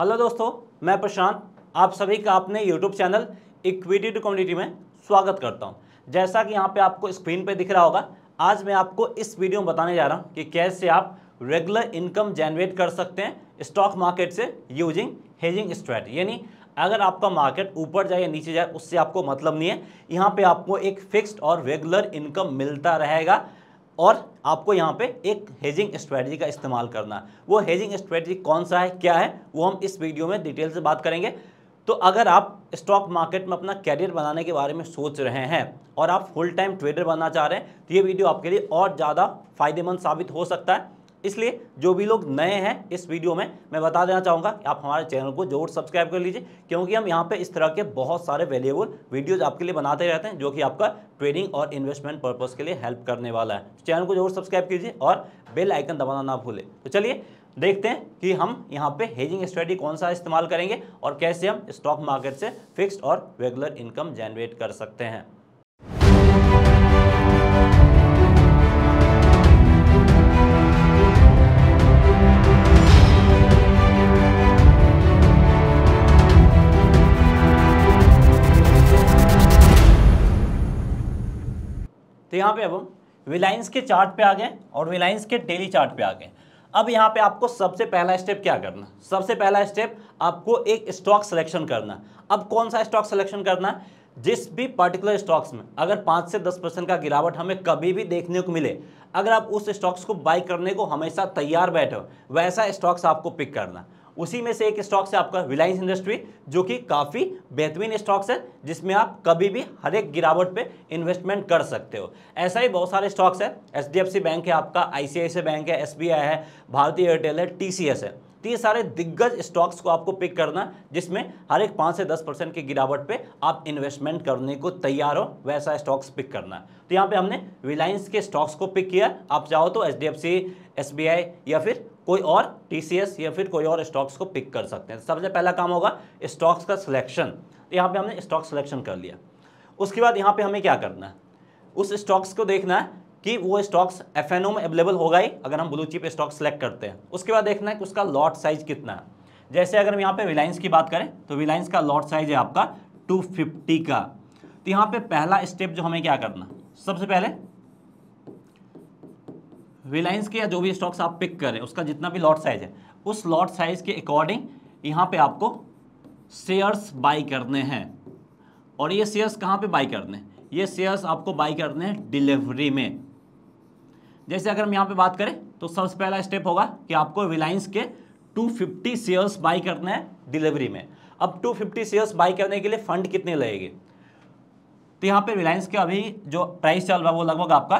hello दोस्तों मैं प्रशांत आप सभी का अपने YouTube channel equity to community में स्वागत करता हूं जैसा कि यहां पे आपको स्क्रीन पे दिख रहा होगा आज मैं आपको इस वीडियो में बताने जा रहा हूं कि कैसे आप रेगुलर इनकम जनरेट कर सकते हैं स्टॉक मार्केट से यूजिंग हेजिंग स्ट्रैटी यानी अगर आपका मार्केट ऊपर जाए या नीचे जाए उससे आपको मतलब नहीं है यहाँ पर आपको एक फिक्सड और रेगुलर इनकम मिलता रहेगा और आपको यहाँ पे एक हेजिंग स्ट्रेटजी का इस्तेमाल करना है वो हेजिंग स्ट्रेटजी कौन सा है क्या है वो हम इस वीडियो में डिटेल से बात करेंगे तो अगर आप स्टॉक मार्केट में अपना कैरियर बनाने के बारे में सोच रहे हैं और आप फुल टाइम ट्रेडर बनना चाह रहे हैं तो ये वीडियो आपके लिए और ज़्यादा फायदेमंद साबित हो सकता है इसलिए जो भी लोग नए हैं इस वीडियो में मैं बता देना चाहूँगा आप हमारे चैनल को जरूर सब्सक्राइब कर लीजिए क्योंकि हम यहाँ पे इस तरह के बहुत सारे वैल्यूएबल वीडियोज आपके लिए बनाते रहते हैं जो कि आपका ट्रेडिंग और इन्वेस्टमेंट पर्पज़ के लिए हेल्प करने वाला है तो चैनल को जरूर सब्सक्राइब कीजिए और बेल आइकन दबाना ना भूलें तो चलिए देखते हैं कि हम यहाँ पे हेजिंग स्ट्रेटी कौन सा इस्तेमाल करेंगे और कैसे हम स्टॉक मार्केट से फिक्स्ड और रेगुलर इनकम जनरेट कर सकते हैं तो यहाँ पे अब हम रिलायंस के चार्ट पे आ गए और रिलायंस के डेली चार्ट पे आ गए अब यहाँ पे आपको सबसे पहला स्टेप क्या करना सबसे पहला स्टेप आपको एक स्टॉक सिलेक्शन करना अब कौन सा स्टॉक सिलेक्शन करना जिस भी पर्टिकुलर स्टॉक्स में अगर पाँच से दस परसेंट का गिरावट हमें कभी भी देखने को मिले अगर आप उस स्टॉक्स को बाई करने को हमेशा तैयार बैठे वैसा स्टॉक्स आपको पिक करना उसी में से एक स्टॉक्स है आपका रिलायंस इंडस्ट्री जो कि काफ़ी बेहतरीन स्टॉक्स है जिसमें आप कभी भी हर एक गिरावट पे इन्वेस्टमेंट कर सकते हो ऐसा ही बहुत सारे स्टॉक्स है एच बैंक है आपका आई बैंक है एस है भारतीय एयरटेल है टी है ये सारे दिग्गज स्टॉक्स को आपको पिक करना जिसमें हर एक पाँच से दस परसेंट की गिरावट पे आप इन्वेस्टमेंट करने को तैयार हो वैसा स्टॉक्स पिक करना तो यहाँ पे हमने रिलायंस के स्टॉक्स को पिक किया आप चाहो तो एच डी या फिर कोई और टी या फिर कोई और स्टॉक्स को पिक कर सकते हैं सबसे पहला काम होगा स्टॉक्स का सिलेक्शन तो यहाँ पर हमने स्टॉक सिलेक्शन कर लिया उसके बाद यहाँ पर हमें क्या करना है उस स्टॉक्स को देखना है कि वो स्टॉक्स एफ में अवेलेबल होगा ही अगर हम ब्लू चिप स्टॉक सेलेक्ट करते हैं उसके बाद देखना है कि उसका लॉट साइज कितना है जैसे अगर हम यहाँ पे रिलायंस की बात करें तो रिलायंस का लॉट साइज है आपका 250 का तो यहाँ पे पहला स्टेप जो हमें क्या करना सबसे पहले रिलायंस के या जो भी स्टॉक्स आप पिक करें उसका जितना भी लॉट साइज है उस लॉट साइज के अकॉर्डिंग यहाँ पे आपको शेयर्स बाई करने हैं और ये शेयर्स कहाँ पर बाई करने हैं ये शेयर्स आपको बाई करने हैं डिलीवरी में जैसे अगर हम यहाँ पे बात करें तो सबसे पहला स्टेप होगा कि आपको रिलायंस के 250 शेयर्स बाई करना है डिलीवरी में अब 250 शेयर्स बाई करने के लिए फंड कितने लगेगी तो यहाँ पे रिलायंस के अभी जो प्राइस चल रहा है वो लगभग आपका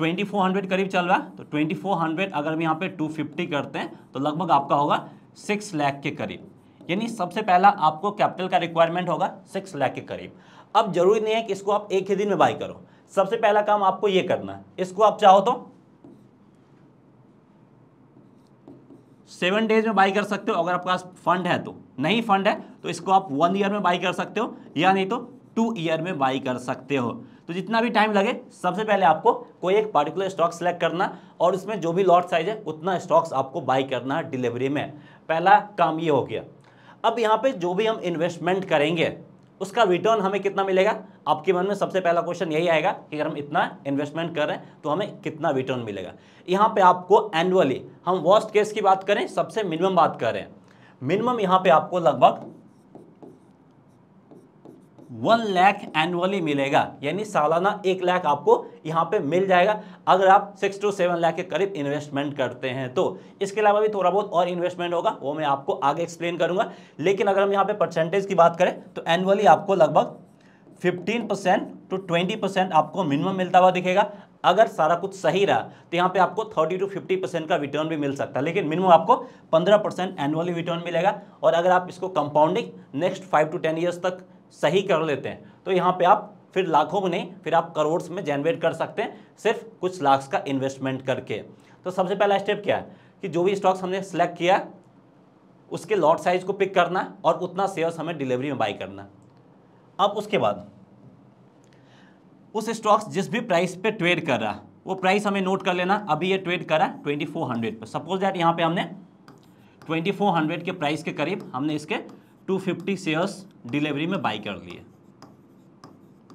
2400 करीब चल रहा है तो 2400 अगर हम यहाँ पे 250 करते हैं तो लगभग आपका होगा 6 लाख के करीब यानी सबसे पहला आपको कैपिटल का रिक्वायरमेंट होगा 6 लाख के करीब अब जरूरी नहीं है कि इसको आप एक ही दिन में बाई करो सबसे पहला काम आपको यह करना है इसको आप चाहो तो सेवन डेज में बाई कर सकते हो अगर आपके पास फंड है तो नहीं फंड है तो इसको आप वन ईयर में बाई कर सकते हो या नहीं तो टू ईयर में बाई कर सकते हो तो जितना भी टाइम लगे सबसे पहले आपको कोई एक पर्टिकुलर स्टॉक सेलेक्ट करना और उसमें जो भी लॉट साइज है उतना स्टॉक्स आपको बाई करना है डिलीवरी में पहला काम ये हो गया अब यहाँ पे जो भी हम इन्वेस्टमेंट करेंगे उसका रिटर्न हमें कितना मिलेगा आपके मन में सबसे पहला क्वेश्चन यही आएगा कि अगर हम इतना इन्वेस्टमेंट कर रहे हैं तो हमें कितना रिटर्न मिलेगा यहाँ पे आपको एनुअली हम वर्स्ट केस की बात करें सबसे मिनिमम बात कर रहे हैं मिनिमम यहाँ पे आपको लगभग वन लाख एनुअली मिलेगा यानी सालाना एक लाख आपको यहाँ पे मिल जाएगा अगर आप सिक्स टू सेवन लाख के करीब इन्वेस्टमेंट करते हैं तो इसके अलावा भी थोड़ा बहुत और इन्वेस्टमेंट होगा वो मैं आपको आगे एक्सप्लेन करूंगा लेकिन अगर हम यहाँ पे परसेंटेज की बात करें तो एनुअली आपको लगभग fifteen percent to twenty percent आपको मिनिमम मिलता हुआ दिखेगा अगर सारा कुछ सही रहा तो यहाँ पे आपको 30 टू 50 परसेंट का रिटर्न भी मिल सकता है लेकिन मिनिमम आपको 15 परसेंट एनुअली रिटर्न मिलेगा और अगर आप इसको कंपाउंडिंग नेक्स्ट 5 टू 10 इयर्स तक सही कर लेते हैं तो यहाँ पे आप फिर लाखों में नहीं फिर आप करोड़ में जनरेट कर सकते हैं सिर्फ कुछ लाख का इन्वेस्टमेंट करके तो सबसे पहला स्टेप क्या है कि जो भी स्टॉक्स हमने सेलेक्ट किया उसके लॉट साइज को पिक करना और उतना शेयर्स हमें डिलीवरी में बाई करना अब उसके बाद उस स्टॉक्स जिस भी प्राइस पे ट्रेड कर रहा वो प्राइस हमें नोट कर लेना अभी ये ट्रेड करा हंड्रेड पर सपोज दैट यहाँ पे हमने हंड्रेड के प्राइस के करीब हमने इसके 250 शेयर्स डिलीवरी में बाई कर लिए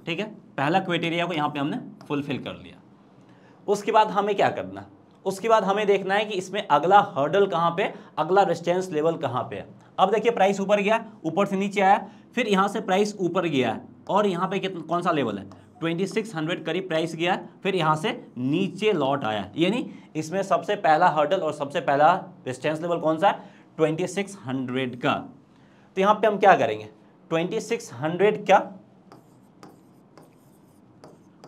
ठीक है पहला क्राइटेरिया को यहाँ पे हमने फुलफिल कर लिया उसके बाद हमें क्या करना उसके बाद हमें देखना है कि इसमें अगला हर्डल कहाँ पे अगला रेस्टेंस लेवल कहाँ पे है अब देखिए प्राइस ऊपर गया ऊपर से नीचे आया फिर यहाँ से प्राइस ऊपर गया है और यहाँ पे कितना कौन सा लेवल है 2600 करीब प्राइस गया फिर यहाँ से नीचे लॉट आया यानी इसमें सबसे पहला हर्डल और सबसे पहला रेस्टेंस लेवल कौन सा है 2600 का तो यहां पे हम क्या करेंगे 2600 क्या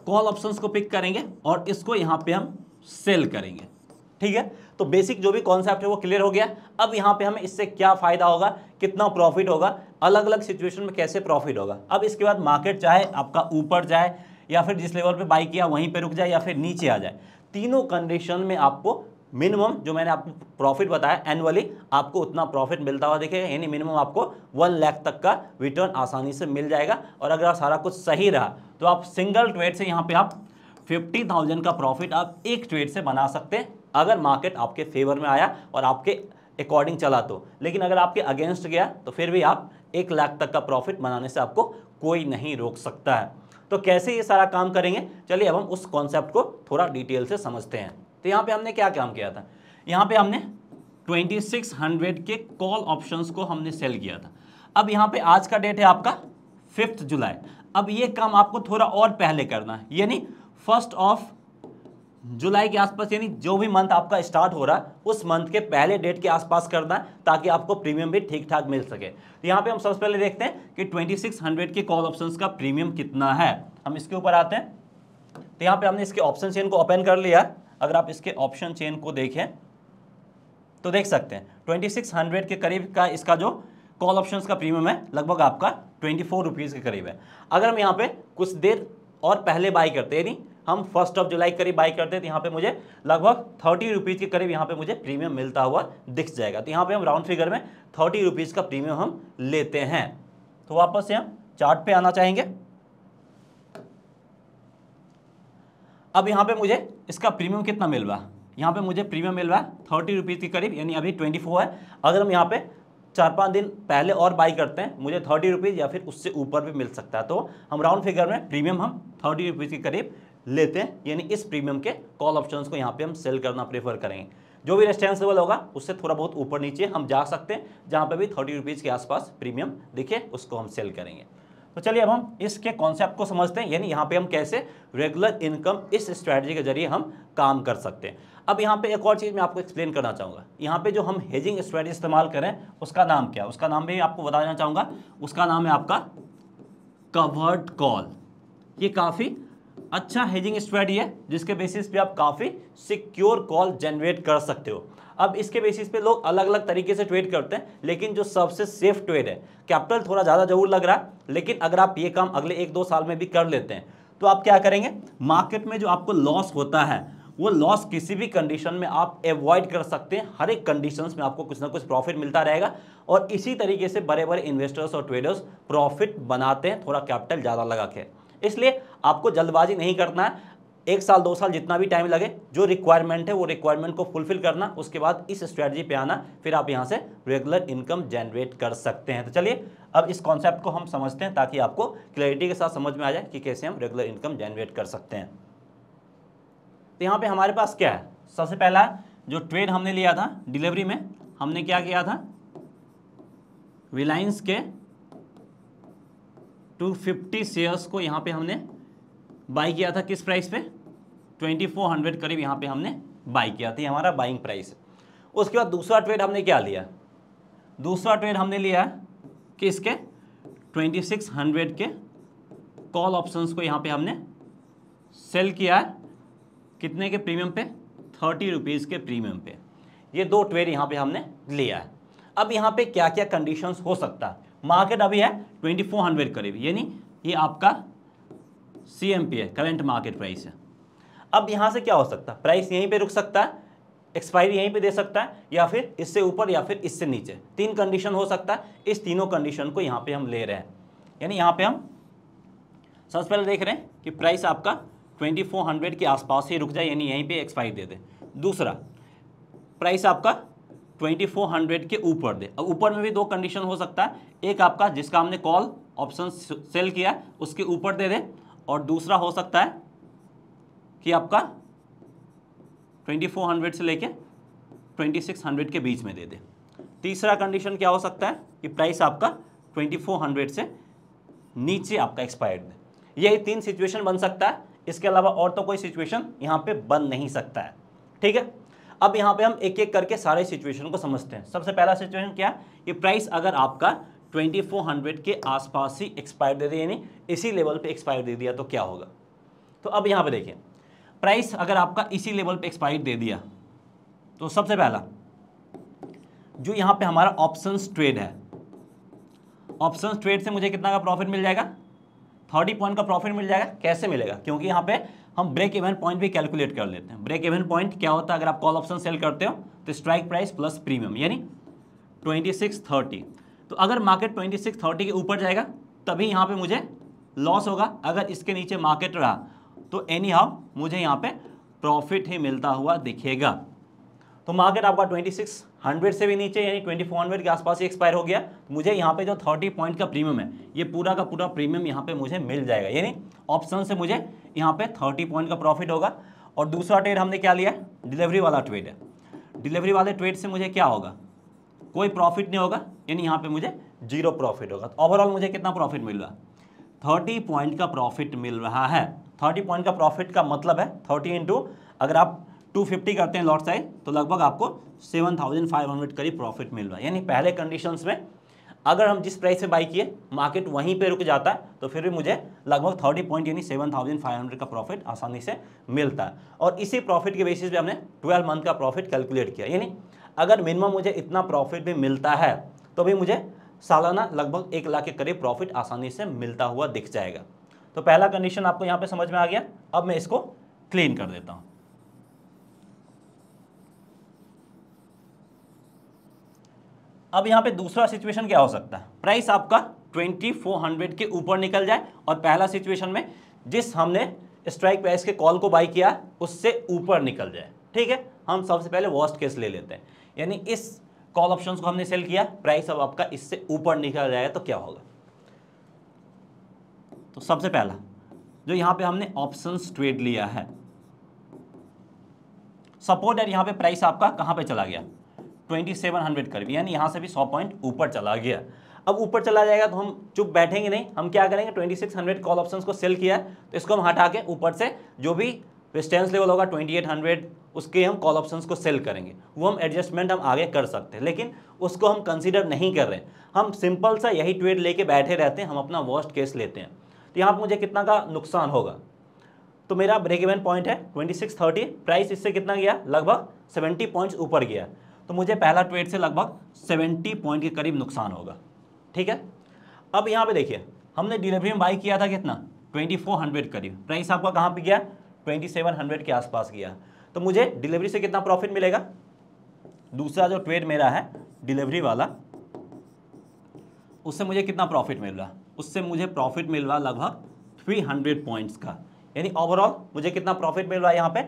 कॉल ऑप्शंस को पिक करेंगे और इसको यहां पे हम सेल करेंगे ठीक है तो बेसिक जो भी कॉन्सेप्ट है वो क्लियर हो गया अब यहां पे हमें इससे क्या फ़ायदा होगा कितना प्रॉफिट होगा अलग अलग सिचुएशन में कैसे प्रॉफिट होगा अब इसके बाद मार्केट चाहे आपका ऊपर जाए या फिर जिस लेवल पे बाई किया वहीं पे रुक जाए या फिर नीचे आ जाए तीनों कंडीशन में आपको मिनिमम जो मैंने आपको प्रॉफिट बताया एनुअली आपको उतना प्रॉफिट मिलता हुआ देखेगा यानी मिनिमम आपको वन लाख तक का रिटर्न आसानी से मिल जाएगा और अगर सारा कुछ सही रहा तो आप सिंगल ट्रेड से यहाँ पे आप फिफ्टी थाउजेंड का प्रॉफिट आप एक ट्रेड से बना सकते हैं अगर मार्केट आपके फेवर में आया और आपके अकॉर्डिंग चला तो लेकिन अगर आपके अगेंस्ट गया तो फिर भी आप एक लाख तक का प्रॉफिट बनाने से आपको कोई नहीं रोक सकता है तो कैसे ये सारा काम करेंगे चलिए अब हम उस कॉन्सेप्ट को थोड़ा डिटेल से समझते हैं तो यहाँ पे हमने क्या काम किया था यहाँ पे हमने 2600 के कॉल ऑप्शंस को हमने सेल किया था अब यहाँ पे आज का डेट है आपका फिफ्थ जुलाई अब ये काम आपको थोड़ा और पहले करना है यानी फर्स्ट ऑफ जुलाई के आसपास यानी जो भी मंथ आपका स्टार्ट हो रहा है उस मंथ के पहले डेट के आसपास करना है ताकि आपको प्रीमियम भी ठीक ठाक मिल सके तो यहाँ पे हम सबसे पहले देखते हैं कि 2600 के कॉल ऑप्शंस का प्रीमियम कितना है हम इसके ऊपर आते हैं तो यहाँ पे हमने इसके ऑप्शन को ओपन कर लिया है अगर आप इसके ऑप्शन चेन को देखें तो देख सकते हैं ट्वेंटी सिक्स हंड्रेड के करीब का इसका जो कॉल ऑप्शंस का प्रीमियम है लगभग आपका ट्वेंटी फोर रुपीज़ के करीब है अगर हम यहाँ पे कुछ देर और पहले बाई करते यानी हम फर्स्ट ऑफ जुलाई करीब बाई करते हैं तो यहाँ पे मुझे लगभग थर्टी रुपीज़ के करीब यहाँ पे मुझे प्रीमियम मिलता हुआ दिख जाएगा तो यहाँ पर हम राउंड फिगर में थर्टी रुपीज़ का प्रीमियम हम लेते हैं तो वापस से हम चार्ट पे आना चाहेंगे अब यहाँ पे मुझे इसका प्रीमियम कितना मिल रहा है यहाँ पे मुझे प्रीमियम मिल रहा है थर्टी रुपीज़ के करीब यानी अभी ट्वेंटी फोर है अगर हम यहाँ पे चार पाँच दिन पहले और बाई करते हैं मुझे थर्टी रुपीज़ या फिर उससे ऊपर भी मिल सकता है तो हम राउंड फिगर में प्रीमियम हम थर्टी रुपीज़ के करीब लेते हैं यानी इस प्रीमियम के कॉल ऑप्शन को यहाँ पर हम सेल करना प्रेफर करेंगे जो भी रेस्टेंस लेवल होगा उससे थोड़ा बहुत ऊपर नीचे हम जा सकते हैं जहाँ पर भी थर्टी रुपीज़ के आसपास प्रीमियम दिखे उसको हम सेल करेंगे तो चलिए अब हम इसके कॉन्सेप्ट को समझते हैं यानी यहाँ पे हम कैसे रेगुलर इनकम इस स्ट्रैटेजी के जरिए हम काम कर सकते हैं अब यहाँ पे एक और चीज़ मैं आपको एक्सप्लेन करना चाहूँगा यहाँ पे जो हम हेजिंग स्ट्रैटेजी इस्तेमाल करें उसका नाम क्या उसका नाम भी आपको बताना चाहूँगा उसका नाम है आपका कवर्ड कॉल ये काफ़ी अच्छा हेजिंग स्ट्रैटी है जिसके बेसिस पे आप काफ़ी सिक्योर कॉल जनरेट कर सकते हो अब इसके बेसिस पे लोग अलग अलग तरीके से ट्रेड करते हैं लेकिन जो सबसे सेफ ट्रेड है कैपिटल थोड़ा ज़्यादा जरूर लग रहा है लेकिन अगर आप ये काम अगले एक दो साल में भी कर लेते हैं तो आप क्या करेंगे मार्केट में जो आपको लॉस होता है वो लॉस किसी भी कंडीशन में आप एवॉइड कर सकते हैं हर एक कंडीशन में आपको कुछ ना कुछ प्रॉफिट मिलता रहेगा और इसी तरीके से बड़े बड़े इन्वेस्टर्स और ट्रेडर्स प्रॉफिट बनाते हैं थोड़ा कैपिटल ज़्यादा लगा के इसलिए आपको जल्दबाजी नहीं करना है एक साल दो साल जितना भी टाइम लगे जो रिक्वायरमेंट है वो रिक्वायरमेंट को फुलफिल करना उसके बाद इस स्ट्रेटजी पे आना फिर आप यहाँ से रेगुलर इनकम जनरेट कर सकते हैं तो चलिए अब इस कॉन्सेप्ट को हम समझते हैं ताकि आपको क्लैरिटी के साथ समझ में आ जाए कि कैसे हम रेगुलर इनकम जनरेट कर सकते हैं तो यहाँ पर हमारे पास क्या है सबसे पहला जो ट्रेड हमने लिया था डिलीवरी में हमने क्या किया था रिलायंस के 250 शेयर्स को यहाँ पे हमने बाई किया था किस प्राइस पे 2400 करीब यहाँ पे हमने बाई किया था हमारा बाइंग प्राइस है उसके बाद दूसरा ट्रेड हमने क्या लिया दूसरा ट्रेड हमने लिया कि इसके 2600 के कॉल ऑप्शंस को यहाँ पे हमने सेल किया है कितने के प्रीमियम पे थर्टी रुपीज़ के प्रीमियम पे ये दो ट्रेड यहाँ पे हमने लिया है अब यहाँ पे क्या क्या कंडीशंस हो सकता है मार्केट अभी है 2400 करीब यानी ये आपका सी एम पी है करेंट मार्केट प्राइस है अब यहाँ से क्या हो सकता है प्राइस यहीं पे रुक सकता है एक्सपायरी यहीं पे दे सकता है या फिर इससे ऊपर या फिर इससे नीचे तीन कंडीशन हो सकता है इस तीनों कंडीशन को यहाँ पे हम ले रहे हैं यानी यहाँ पे हम सबसे पहले देख रहे हैं कि प्राइस आपका 2400 के आसपास ही रुक जाए यानी यहीं पे एक्सपायरी दे दे दूसरा प्राइस आपका 2400 के ऊपर दे अब ऊपर में भी दो कंडीशन हो सकता है एक आपका जिसका हमने कॉल ऑप्शन सेल किया उसके ऊपर दे दे और दूसरा हो सकता है कि आपका 2400 से लेके 2600 के बीच में दे दे तीसरा कंडीशन क्या हो सकता है कि प्राइस आपका 2400 से नीचे आपका एक्सपायर्ड दे यही तीन सिचुएशन बन सकता है इसके अलावा और तो कोई सिचुएशन यहाँ पे बन नहीं सकता है ठीक है अब यहाँ पे हम एक एक करके सारे सिचुएशन को समझते हैं सबसे पहला सिचुएशन क्या है कि प्राइस अगर आपका 2400 के आसपास ही एक्सपायर दे दिया यानी इसी लेवल पे एक्सपायर दे दिया तो क्या होगा तो अब यहाँ पे देखें प्राइस अगर आपका इसी लेवल पे एक्सपायर दे दिया तो सबसे पहला जो यहाँ पे हमारा ऑप्शन ट्रेड है ऑप्शन ट्रेड से मुझे कितना का प्रॉफिट मिल जाएगा थर्टी पॉइंट का प्रॉफिट मिल जाएगा कैसे मिलेगा क्योंकि यहाँ पर हम ब्रेक इवन पॉइंट भी कैलकुलेट कर लेते हैं ब्रेक इवेंट पॉइंट क्या होता है अगर आप कॉल ऑप्शन सेल करते हो तो स्ट्राइक प्राइस प्लस प्रीमियम यानी ट्वेंटी सिक्स थर्टी तो अगर मार्केट ट्वेंटी सिक्स थर्टी के ऊपर जाएगा तभी यहाँ पे मुझे लॉस होगा अगर इसके नीचे मार्केट रहा तो एनी हाउ मुझे यहाँ पे प्रॉफिट ही मिलता हुआ दिखेगा तो मार्केट आपका ट्वेंटी सिक्स हंड्रेड से भी नीचे यानी ट्वेंटी फोर हंड्रेड के आसपास ही एक्सपायर हो गया तो मुझे यहाँ पे जो थर्टी पॉइंट का प्रीमियम है ये पूरा का पूरा प्रीमियम यहाँ पे मुझे मिल जाएगा यानी ऑप्शन से मुझे यहाँ पे थर्टी पॉइंट का प्रॉफिट होगा और दूसरा ट्रेड हमने क्या लिया डिलीवरी वाला ट्रेड है डिलीवरी वाले ट्रेड से मुझे क्या होगा कोई प्रॉफिट नहीं होगा यानी यहाँ पे मुझे जीरो प्रॉफिट होगा तो ओवरऑल मुझे कितना प्रॉफिट मिल रहा थर्टी पॉइंट का प्रॉफिट मिल रहा है थर्टी पॉइंट का प्रॉफिट का मतलब है थर्टी इंटू अगर आप टू फिफ्टी करते हैं लॉट साइज तो लगभग आपको सेवन थाउजेंड फाइव हंड्रेड करीब प्रॉफिट मिल रहा है यानी पहले कंडीशंस में अगर हम जिस प्राइस से बाई किए मार्केट वहीं पे रुक जाता है तो फिर भी मुझे लगभग थर्टी पॉइंट यानी सेवन थाउजेंड फाइव हंड्रेड का प्रॉफिट आसानी से मिलता है और इसी प्रॉफिट के बेसिस पे हमने ट्वेल्व मंथ का प्रॉफिट कैलकुलेट किया यानी अगर मिनिमम मुझे इतना प्रॉफिट भी मिलता है तो भी मुझे सालाना लगभग एक लाख के करीब प्रॉफिट आसानी से मिलता हुआ दिख जाएगा तो पहला कंडीशन आपको यहाँ पे समझ में आ गया अब मैं इसको क्लीन कर देता हूँ अब यहाँ पे दूसरा सिचुएशन क्या हो सकता है प्राइस आपका 2400 के ऊपर निकल जाए और पहला सिचुएशन में जिस हमने स्ट्राइक प्राइस के कॉल को बाई किया उससे ऊपर निकल जाए ठीक है हम सबसे पहले वर्स्ट केस ले लेते हैं यानी इस कॉल ऑप्शन को हमने सेल किया प्राइस अब आपका इससे ऊपर निकल जाएगा तो क्या होगा तो सबसे पहला जो यहां पे हमने ऑप्शन ट्रेड लिया है सपोर्ट यार यहां पे प्राइस आपका कहां पे चला गया 2700 भी यानी यहां से भी 100 पॉइंट ऊपर चला गया अब ऊपर चला जाएगा तो हम चुप बैठेंगे नहीं हम क्या करेंगे 2600 कॉल ऑप्शंस को सेल किया है तो इसको हम हटा के ऊपर से जो भी रेस्टेंस तो लेवल होगा 2800 उसके हम कॉल ऑप्शंस को सेल करेंगे वो हम एडजस्टमेंट हम आगे कर सकते हैं लेकिन उसको हम कंसीडर नहीं कर रहे हैं हम सिंपल सा यही ट्वेट लेके बैठे रहते हैं हम अपना वर्स्ट केस लेते हैं तो यहाँ पर मुझे कितना का नुकसान होगा तो मेरा ब्रेक इवन पॉइंट है ट्वेंटी सिक्स थर्टी प्राइस इससे कितना गया लगभग सेवेंटी पॉइंट्स ऊपर गया तो मुझे पहला ट्वेट से लगभग सेवेंटी पॉइंट के करीब नुकसान होगा ठीक है अब यहाँ पर देखिए हमने डिलीवरी में बाई किया था कितना ट्वेंटी फोर हंड्रेड करीब प्राइस आपका कहाँ पे गया 2700 के आसपास गया तो मुझे डिलीवरी से कितना प्रॉफिट मिलेगा दूसरा जो ट्रेड मेरा है डिलीवरी वाला उससे मुझे कितना प्रॉफिट मिल रहा उससे मुझे प्रॉफिट मिल रहा लगभग 300 पॉइंट्स का यानी ओवरऑल मुझे कितना प्रॉफिट मिल रहा है यहाँ पे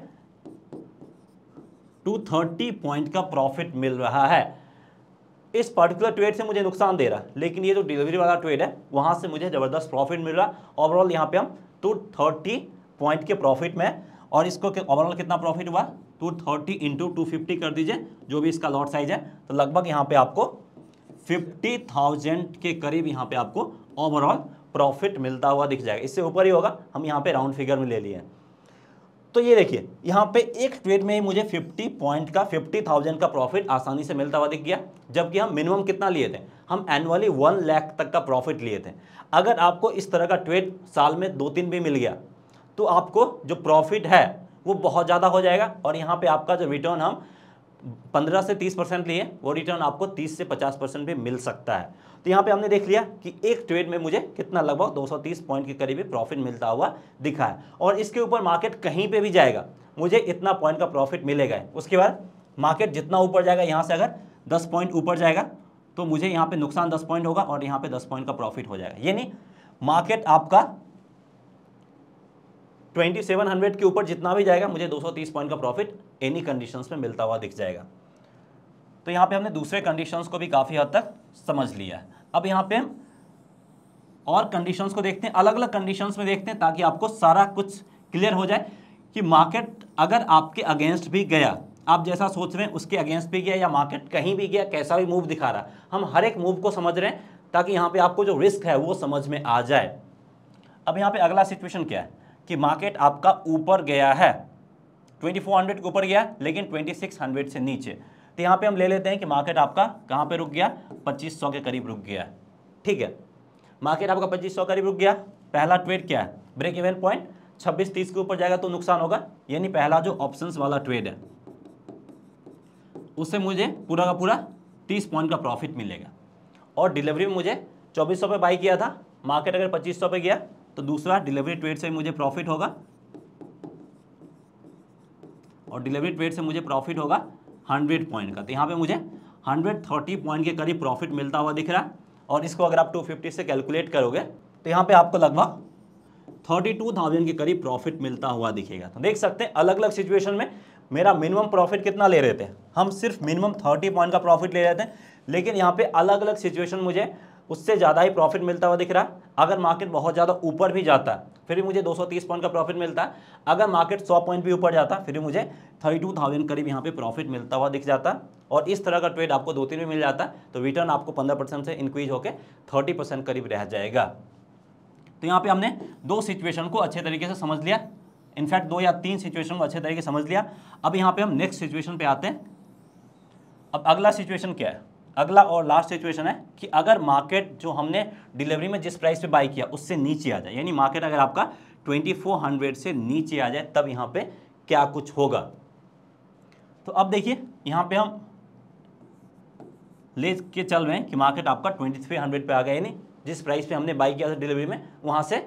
230 पॉइंट का प्रॉफिट मिल रहा है इस पर्टिकुलर ट्रेड से मुझे नुकसान दे रहा लेकिन ये जो डिलीवरी वाला ट्रेड है वहाँ से मुझे ज़बरदस्त प्रॉफिट मिल रहा ओवरऑल यहाँ पे हम टू थर्टी पॉइंट के प्रॉफिट में और इसको ओवरऑल कितना प्रॉफिट हुआ two thirty into two fifty कर दीजिए जो भी इसका लॉट साइज है तो लगभग यहाँ पे आपको फिफ्टी थाउजेंड के करीब यहाँ पे आपको ओवरऑल प्रॉफिट मिलता हुआ दिख जाएगा इससे ऊपर ही होगा हम यहाँ पे राउंड फिगर में ले लिए तो ये देखिए यहाँ पे एक ट्रेड में ही मुझे 50 पॉइंट का 50,000 का प्रॉफिट आसानी से मिलता हुआ दिख गया जबकि हम मिनिमम कितना लिए थे हम एनुअली वन लाख तक का प्रॉफिट लिए थे अगर आपको इस तरह का ट्रेड साल में दो तीन भी मिल गया तो आपको जो प्रॉफिट है वो बहुत ज़्यादा हो जाएगा और यहाँ पे आपका जो रिटर्न हम 15 से 30 परसेंट लिए वो रिटर्न आपको 30 से 50 परसेंट भी मिल सकता है तो यहाँ पे हमने देख लिया कि एक ट्रेड में मुझे कितना लगभग 230 पॉइंट के करीब प्रॉफिट मिलता हुआ दिखा है और इसके ऊपर मार्केट कहीं पे भी जाएगा मुझे इतना पॉइंट का प्रॉफिट मिलेगा उसके बाद मार्केट जितना ऊपर जाएगा यहाँ से अगर दस पॉइंट ऊपर जाएगा तो मुझे यहाँ पर नुकसान दस पॉइंट होगा और यहाँ पर दस पॉइंट का प्रॉफिट हो जाएगा ये मार्केट आपका 2700 के ऊपर जितना भी जाएगा मुझे 230 पॉइंट का प्रॉफिट एनी कंडीशंस में मिलता हुआ दिख जाएगा तो यहाँ पे हमने दूसरे कंडीशंस को भी काफ़ी हद तक समझ लिया है अब यहाँ पे हम और कंडीशंस को देखते हैं अलग अलग कंडीशंस में देखते हैं ताकि आपको सारा कुछ क्लियर हो जाए कि मार्केट अगर आपके अगेंस्ट भी गया आप जैसा सोच रहे हैं उसके अगेंस्ट भी गया या मार्केट कहीं भी गया कैसा भी मूव दिखा रहा हम हर एक मूव को समझ रहे हैं ताकि यहाँ पर आपको जो रिस्क है वो समझ में आ जाए अब यहाँ पर अगला सिचुएशन क्या है कि मार्केट आपका ऊपर गया है 2400 के ऊपर गया लेकिन 2600 से नीचे तो यहाँ पे हम ले लेते हैं कि मार्केट आपका कहाँ पे रुक गया 2500 के करीब रुक गया ठीक है मार्केट आपका 2500 करीब रुक गया पहला ट्रेड क्या है ब्रेक इवन पॉइंट 2630 के ऊपर जाएगा तो नुकसान होगा यानी पहला जो ऑप्शन वाला ट्रेड है उससे मुझे पूरा का पूरा तीस पॉइंट का प्रॉफिट मिलेगा और डिलीवरी में मुझे चौबीस सौ पे बाई किया था मार्केट अगर पच्चीस सौ पे गया तो दूसरा डिलीवरी ट्रेड से मुझे प्रॉफिट होगा और डिलीवरी ट्रेड से मुझे प्रॉफिट होगा हंड्रेड पॉइंट का तो यहाँ पे मुझे हंड्रेड थर्टी पॉइंट के करीब प्रॉफिट मिलता हुआ दिख रहा है और इसको अगर आप टू फिफ्टी से कैलकुलेट करोगे तो यहाँ पे आपको लगभग थर्टी टू थाउजेंड के करीब प्रॉफिट मिलता हुआ दिखेगा तो देख सकते हैं अलग अलग सिचुएशन में मेरा मिनिमम प्रॉफिट कितना ले रहे थे हम सिर्फ मिनिमम थर्टी पॉइंट का प्रॉफिट ले रहे थे लेकिन यहाँ पे अलग अलग सिचुएशन मुझे उससे ज़्यादा ही प्रॉफिट मिलता हुआ दिख रहा है अगर मार्केट बहुत ज़्यादा ऊपर भी जाता है फिर भी मुझे 230 पॉइंट का प्रॉफिट मिलता है अगर मार्केट 100 पॉइंट भी ऊपर जाता फिर भी मुझे 32,000 करीब यहाँ पे प्रॉफिट मिलता हुआ दिख जाता और इस तरह का ट्रेड आपको दो तीन में मिल जाता तो रिटर्न आपको पंद्रह से इंक्रीज होकर थर्टी करीब रह जाएगा तो यहाँ पर हमने दो सिचुएशन को अच्छे तरीके से समझ लिया इनफैक्ट दो या तीन सिचुएशन को अच्छे तरीके से समझ लिया अब यहाँ पर हम नेक्स्ट सिचुएशन पर आते हैं अब अगला सिचुएशन क्या है अगला और लास्ट सिचुएशन है कि अगर मार्केट जो हमने डिलीवरी में जिस प्राइस पे बाई किया उससे नीचे आ जाए यानी मार्केट अगर आपका 2400 से नीचे आ जाए तब यहाँ पे क्या कुछ होगा तो अब देखिए यहाँ पे हम ले के चल रहे हैं कि मार्केट आपका 2300 पे आ गया यानी जिस प्राइस पे हमने बाई किया था डिलीवरी में वहाँ से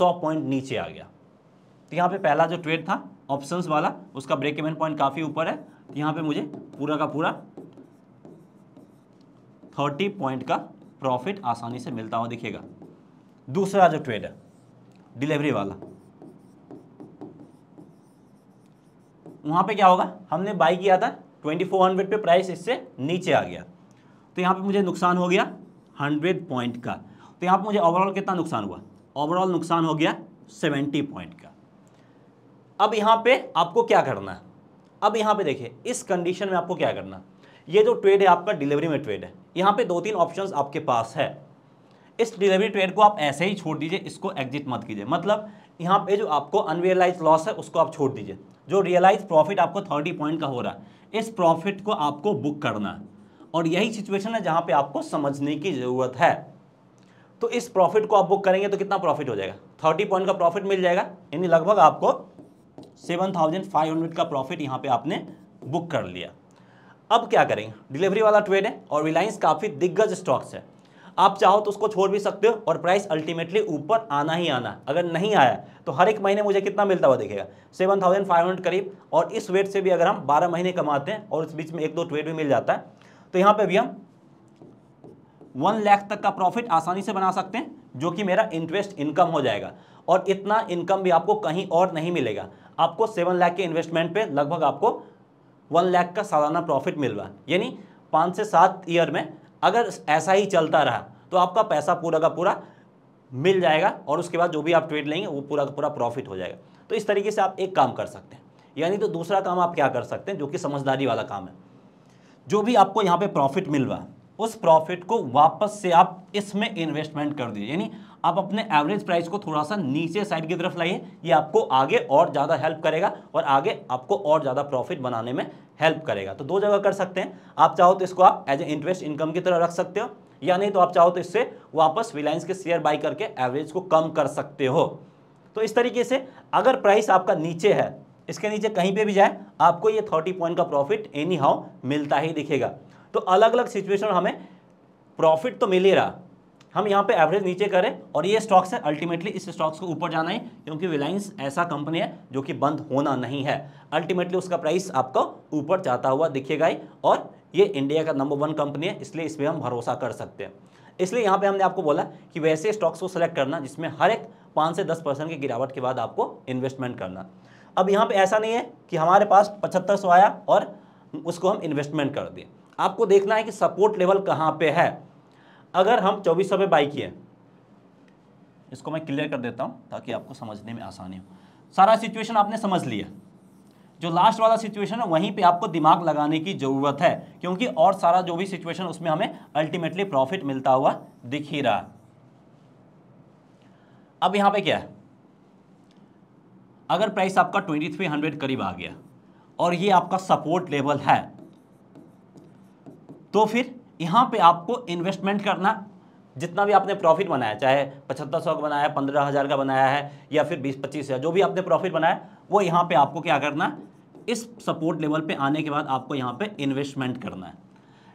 100 पॉइंट नीचे आ गया तो यहाँ पर पहला जो ट्रेड था ऑप्शन वाला उसका ब्रेक एवन पॉइंट काफ़ी ऊपर है तो यहाँ पर मुझे पूरा का पूरा थर्टी पॉइंट का प्रॉफिट आसानी से मिलता हुआ दिखेगा दूसरा जो ट्रेड है डिलीवरी वाला वहां पे क्या होगा हमने बाई किया था 2400 पे प्राइस इससे नीचे आ गया तो यहां पे मुझे नुकसान हो गया 100 पॉइंट का तो यहां पे मुझे ओवरऑल कितना नुकसान हुआ ओवरऑल नुकसान हो गया 70 पॉइंट का अब यहां पे आपको क्या करना है अब यहां पे देखिए इस कंडीशन में आपको क्या करना है ये जो ट्रेड है आपका डिलीवरी में ट्रेड है यहाँ पे दो तीन ऑप्शन आपके पास है इस डिलीवरी ट्रेड को आप ऐसे ही छोड़ दीजिए इसको एग्जिट मत कीजिए मतलब यहाँ पे जो आपको अनरियलाइज लॉस है उसको आप छोड़ दीजिए जो रियलाइज प्रॉफिट आपको थर्टी पॉइंट का हो रहा है इस प्रॉफिट को आपको बुक करना है और यही सिचुएशन है जहाँ पे आपको समझने की ज़रूरत है तो इस प्रॉफिट को आप बुक करेंगे तो कितना प्रॉफिट हो जाएगा थर्टी पॉइंट का प्रॉफिट मिल जाएगा यानी लगभग आपको सेवन थाउजेंड फाइव हंड्रेड का प्रॉफिट यहाँ पे आपने बुक कर लिया अब क्या करेंगे डिलीवरी वाला ट्रेड है और रिलायंस काफ़ी दिग्गज स्टॉक्स है आप चाहो तो उसको छोड़ भी सकते हो और प्राइस अल्टीमेटली ऊपर आना ही आना अगर नहीं आया तो हर एक महीने मुझे कितना मिलता हुआ दिखेगा सेवन थाउजेंड फाइव हंड्रेड करीब और इस वेट से भी अगर हम बारह महीने कमाते हैं और इस बीच में एक दो ट्रेड भी मिल जाता है तो यहाँ पर भी हम वन लैख तक का प्रॉफिट आसानी से बना सकते हैं जो कि मेरा इंटरेस्ट इनकम हो जाएगा और इतना इनकम भी आपको कहीं और नहीं मिलेगा आपको सेवन लाख के इन्वेस्टमेंट पे लगभग आपको वन लाख का सालाना प्रॉफिट मिल रहा यानी पाँच से सात ईयर में अगर ऐसा ही चलता रहा तो आपका पैसा पूरा का पूरा मिल जाएगा और उसके बाद जो भी आप ट्रेड लेंगे वो पूरा का पूरा प्रॉफिट हो जाएगा तो इस तरीके से आप एक काम कर सकते हैं यानी तो दूसरा काम आप क्या कर सकते हैं जो कि समझदारी वाला काम है जो भी आपको यहाँ पे प्रॉफिट मिल रहा है उस प्रॉफिट को वापस से आप इसमें इन्वेस्टमेंट कर दीजिए यानी आप अपने एवरेज प्राइस को थोड़ा सा नीचे साइड की तरफ लाइए ये आपको आगे और ज़्यादा हेल्प करेगा और आगे आपको और ज़्यादा प्रॉफिट बनाने में हेल्प करेगा तो दो जगह कर सकते हैं आप चाहो तो इसको आप एज ए इंटरेस्ट इनकम की तरह रख सकते हो या नहीं तो आप चाहो तो इससे वापस रिलायंस के शेयर बाई करके एवरेज को कम कर सकते हो तो इस तरीके से अगर प्राइस आपका नीचे है इसके नीचे कहीं पे भी जाए आपको ये थर्टी पॉइंट का प्रॉफिट एनी हाउ मिलता ही दिखेगा तो अलग अलग सिचुएशन हमें प्रॉफिट तो मिल ही रहा हम यहाँ पे एवरेज नीचे करें और ये स्टॉक्स है अल्टीमेटली इस स्टॉक्स को ऊपर जाना है क्योंकि रिलायंस ऐसा कंपनी है जो कि बंद होना नहीं है अल्टीमेटली उसका प्राइस आपको ऊपर जाता हुआ दिखेगा ही और ये इंडिया का नंबर वन कंपनी है इसलिए इस पर हम भरोसा कर सकते हैं इसलिए यहाँ पे हमने आपको बोला कि वैसे स्टॉक्स को सेलेक्ट करना जिसमें हर एक पाँच से दस परसेंट की गिरावट के बाद आपको इन्वेस्टमेंट करना अब यहाँ पे ऐसा नहीं है कि हमारे पास पचहत्तर सौ आया और उसको हम इन्वेस्टमेंट कर दें आपको देखना है कि सपोर्ट लेवल कहाँ पे है अगर हम चौबीस सौ पे बाई किए इसको मैं क्लियर कर देता हूं ताकि आपको समझने में आसानी हो सारा सिचुएशन आपने समझ लिया जो लास्ट वाला सिचुएशन है वहीं पे आपको दिमाग लगाने की ज़रूरत है क्योंकि और सारा जो भी सिचुएशन उसमें हमें अल्टीमेटली प्रॉफिट मिलता हुआ दिख ही रहा अब यहां पे क्या है अगर प्राइस आपका 2300 करीब आ गया और ये आपका सपोर्ट लेवल है तो फिर यहाँ पे आपको इन्वेस्टमेंट करना जितना भी आपने प्रॉफिट बनाया चाहे पचहत्तर सौ का बनाया पंद्रह हज़ार का बनाया है या फिर बीस पच्चीस हज़ार जो भी आपने प्रॉफिट बनाया वो यहाँ पे आपको क्या करना इस सपोर्ट लेवल पे आने के बाद आपको यहाँ पे इन्वेस्टमेंट करना है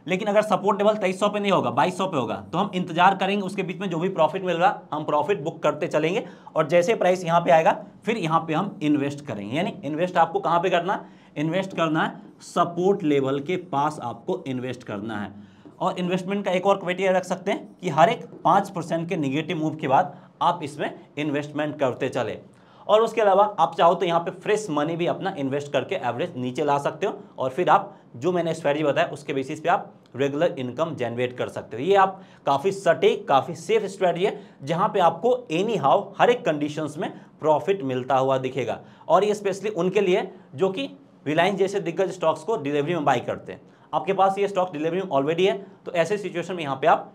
लेकिन अगर सपोर्ट लेवल तेईस सौ पे नहीं होगा बाईस सौ पे होगा तो हम इंतजार करेंगे उसके बीच में जो भी प्रॉफिट मिलेगा हम प्रॉफिट बुक करते चलेंगे और जैसे प्राइस यहाँ पे आएगा फिर यहाँ पे हम इन्वेस्ट करेंगे यानी इन्वेस्ट आपको कहाँ पे करना इन्वेस्ट करना है सपोर्ट लेवल के पास आपको इन्वेस्ट करना है और इन्वेस्टमेंट का एक और क्राइटेरिया रख सकते हैं कि हर एक पाँच परसेंट के निगेटिव मूव के बाद आप इसमें इन्वेस्टमेंट करते चले और उसके अलावा आप चाहो तो यहाँ पे फ्रेश मनी भी अपना इन्वेस्ट करके एवरेज नीचे ला सकते हो और फिर आप जो मैंने स्ट्रैटी बताया उसके बेसिस पे आप रेगुलर इनकम जनरेट कर सकते हो ये आप काफ़ी सटीक काफ़ी सेफ स्ट्रैटेजी है जहाँ पे आपको एनी हाउ हर एक कंडीशंस में प्रॉफिट मिलता हुआ दिखेगा और ये स्पेशली उनके लिए जो कि रिलायंस जैसे दिग्गज स्टॉक्स को डिलीवरी में बाई करते हैं आपके पास ये स्टॉक डिलीवरी ऑलरेडी है तो ऐसे सिचुएशन में यहाँ पे आप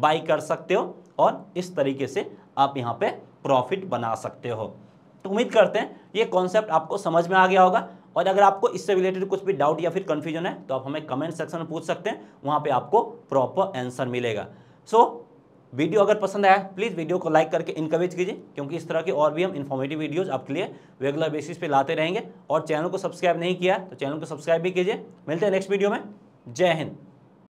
बाई कर सकते हो और इस तरीके से आप यहाँ पे प्रॉफिट बना सकते हो तो उम्मीद करते हैं ये कॉन्सेप्ट आपको समझ में आ गया होगा और अगर आपको इससे रिलेटेड कुछ भी डाउट या फिर कन्फ्यूजन है तो आप हमें कमेंट सेक्शन में पूछ सकते हैं वहाँ पर आपको प्रॉपर आंसर मिलेगा सो so, वीडियो अगर पसंद आया प्लीज़ वीडियो को लाइक करके इनकरेज कीजिए क्योंकि इस तरह के और भी हम इन्फॉर्मेटिव वीडियोस आपके लिए रेगुलर बेसिस पे लाते रहेंगे और चैनल को सब्सक्राइब नहीं किया तो चैनल को सब्सक्राइब भी कीजिए मिलते हैं नेक्स्ट वीडियो में जय हिंद